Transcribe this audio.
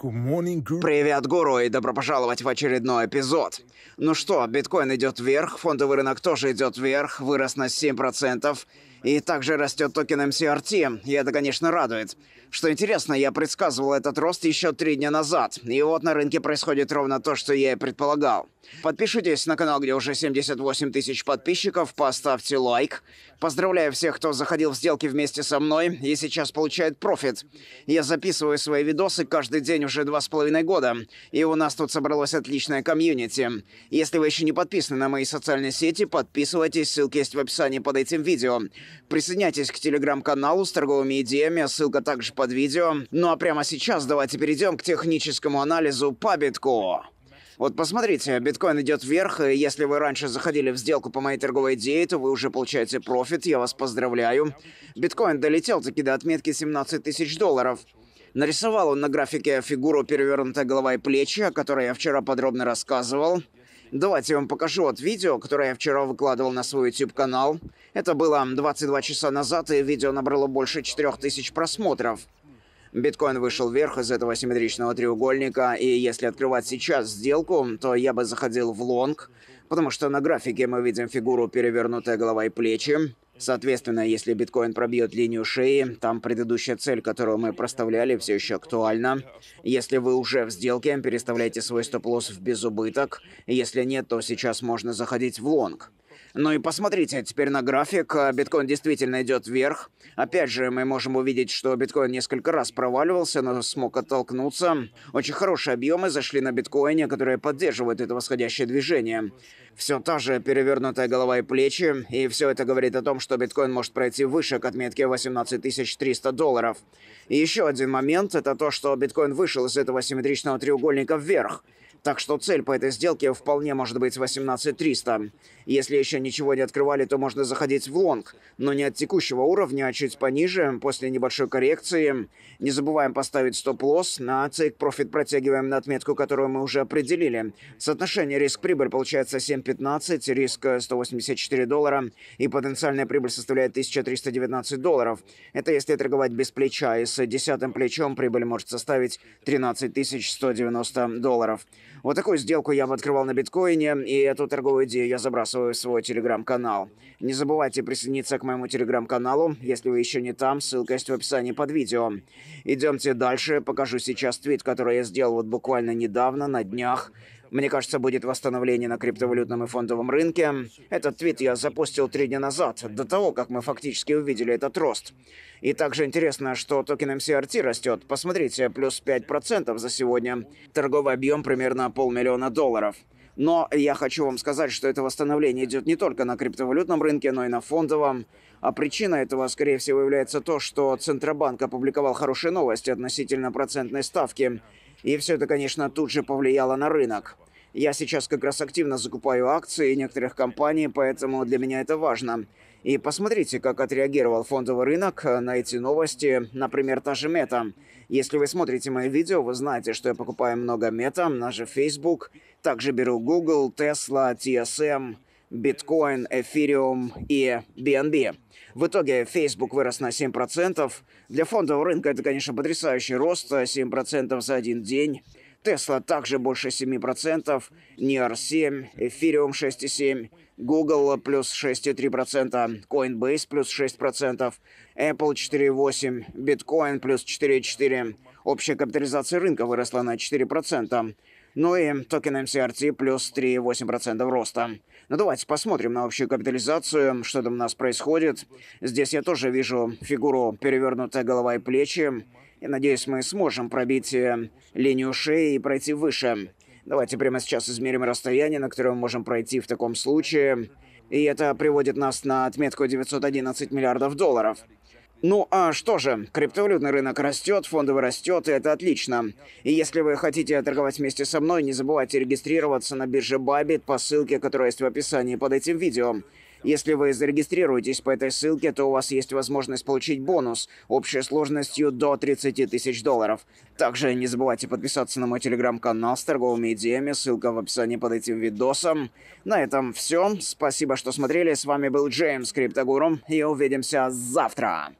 Привет, гуру, и добро пожаловать в очередной эпизод. Ну что, биткоин идет вверх, фондовый рынок тоже идет вверх, вырос на 7%, и также растет токен MCRT, эм и это, конечно, радует. Что интересно, я предсказывал этот рост еще три дня назад, и вот на рынке происходит ровно то, что я и предполагал. Подпишитесь на канал, где уже 78 тысяч подписчиков, поставьте лайк. Поздравляю всех, кто заходил в сделки вместе со мной и сейчас получает профит. Я записываю свои видосы каждый день уже два с половиной года, и у нас тут собралось отличное комьюнити. Если вы еще не подписаны на мои социальные сети, подписывайтесь, ссылки есть в описании под этим видео. Присоединяйтесь к телеграм-каналу с торговыми идеями, ссылка также под видео. Ну а прямо сейчас давайте перейдем к техническому анализу по битку. Вот посмотрите, биткоин идет вверх, и если вы раньше заходили в сделку по моей торговой идее, то вы уже получаете профит, я вас поздравляю. Биткоин долетел таки до отметки 17 тысяч долларов. Нарисовал он на графике фигуру перевернутой головой и плечи, о которой я вчера подробно рассказывал. Давайте я вам покажу вот видео, которое я вчера выкладывал на свой YouTube-канал. Это было 22 часа назад, и видео набрало больше 4000 просмотров. Биткоин вышел вверх из этого симметричного треугольника, и если открывать сейчас сделку, то я бы заходил в лонг, потому что на графике мы видим фигуру перевернутая голова и плечи. Соответственно, если биткоин пробьет линию шеи, там предыдущая цель, которую мы проставляли, все еще актуальна. Если вы уже в сделке, переставляйте свой стоп-лосс в безубыток. Если нет, то сейчас можно заходить в лонг. Ну и посмотрите теперь на график. А, биткоин действительно идет вверх. Опять же, мы можем увидеть, что биткоин несколько раз проваливался, но смог оттолкнуться. Очень хорошие объемы зашли на биткоине, которые поддерживают это восходящее движение. Все та же перевернутая голова и плечи. И все это говорит о том, что биткоин может пройти выше к отметке 18 300 долларов. И еще один момент – это то, что биткоин вышел из этого симметричного треугольника вверх. Так что цель по этой сделке вполне может быть 18300. Если еще ничего не открывали, то можно заходить в лонг, но не от текущего уровня, а чуть пониже, после небольшой коррекции. Не забываем поставить стоп-лосс, на цик профит протягиваем на отметку, которую мы уже определили. Соотношение риск-прибыль получается 7.15, риск 184 э, доллара и потенциальная прибыль составляет 1319 долларов. Это если торговать без плеча, и с десятым плечом прибыль может составить 13190 долларов. Вот такую сделку я бы открывал на биткоине, и эту торговую идею я забрасываю в свой телеграм-канал. Не забывайте присоединиться к моему телеграм-каналу, если вы еще не там, ссылка есть в описании под видео. Идемте дальше, покажу сейчас твит, который я сделал вот буквально недавно, на днях. Мне кажется, будет восстановление на криптовалютном и фондовом рынке. Этот твит я запустил три дня назад, до того, как мы фактически увидели этот рост. И также интересно, что токен MCRT растет. Посмотрите, плюс 5% за сегодня. Торговый объем примерно полмиллиона долларов. Но я хочу вам сказать, что это восстановление идет не только на криптовалютном рынке, но и на фондовом. А причина этого, скорее всего, является то, что Центробанк опубликовал хорошие новости относительно процентной ставки. И все это, конечно, тут же повлияло на рынок. Я сейчас как раз активно закупаю акции некоторых компаний, поэтому для меня это важно. И посмотрите, как отреагировал фондовый рынок э, на эти новости, например, та же мета. Если вы смотрите мои видео, вы знаете, что я покупаю много мета, даже Facebook. Также беру Google, Tesla, TSM, Bitcoin, Ethereum и BNB. В итоге Facebook вырос на 7%. Для фондового рынка это, конечно, потрясающий рост, 7% э, за один день. Tesla также больше 7%, NIR 7, Ethereum 6,7%, Google плюс 6,3%, Coinbase плюс 6%, Apple 4,8%, Bitcoin плюс 4,4%. Общая капитализация рынка выросла на 4%. Ну и токен MCRT эм плюс 3,8% роста. Ну давайте посмотрим на общую капитализацию, что там у нас происходит. Здесь я тоже вижу фигуру перевернутая голова и плечи. Я надеюсь, мы сможем пробить э, линию шеи и пройти выше. Давайте прямо сейчас измерим расстояние, на которое мы можем пройти в таком случае. И это приводит нас на отметку 911 миллиардов долларов. Ну а что же, криптовалютный рынок растет, фондовый растет, и это отлично. И если вы хотите торговать вместе со мной, не забывайте регистрироваться на бирже Bybit по ссылке, которая есть в описании под этим видео. Если вы зарегистрируетесь по этой ссылке, то у вас есть возможность получить бонус общей сложностью до 30 тысяч долларов. Также не забывайте подписаться на мой телеграм-канал с торговыми идеями, ссылка в описании под этим видосом. На этом все. Спасибо, что смотрели. С вами был Джеймс Криптогуру, и увидимся завтра.